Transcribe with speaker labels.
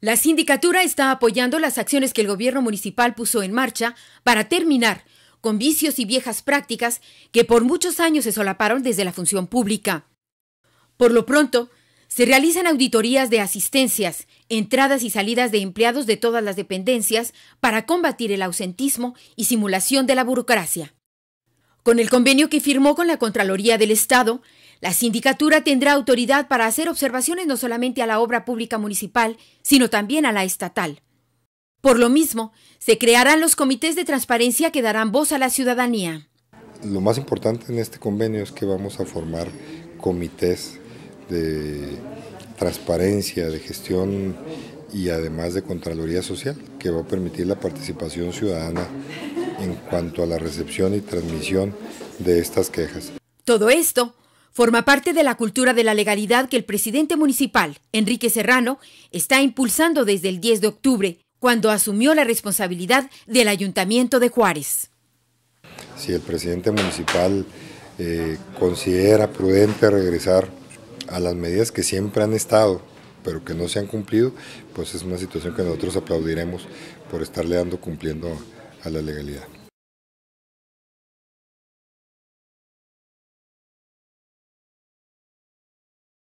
Speaker 1: La sindicatura está apoyando las acciones que el gobierno municipal puso en marcha para terminar con vicios y viejas prácticas que por muchos años se solaparon desde la función pública. Por lo pronto, se realizan auditorías de asistencias, entradas y salidas de empleados de todas las dependencias para combatir el ausentismo y simulación de la burocracia. Con el convenio que firmó con la Contraloría del Estado, la sindicatura tendrá autoridad para hacer observaciones no solamente a la obra pública municipal, sino también a la estatal. Por lo mismo, se crearán los comités de transparencia que darán voz a la ciudadanía.
Speaker 2: Lo más importante en este convenio es que vamos a formar comités de transparencia, de gestión y además de Contraloría Social, que va a permitir la participación ciudadana en cuanto a la recepción y transmisión de estas quejas.
Speaker 1: Todo esto Forma parte de la cultura de la legalidad que el presidente municipal, Enrique Serrano, está impulsando desde el 10 de octubre, cuando asumió la responsabilidad del Ayuntamiento de Juárez.
Speaker 2: Si el presidente municipal eh, considera prudente regresar a las medidas que siempre han estado, pero que no se han cumplido,
Speaker 1: pues es una situación que nosotros aplaudiremos por estarle dando cumpliendo a la legalidad.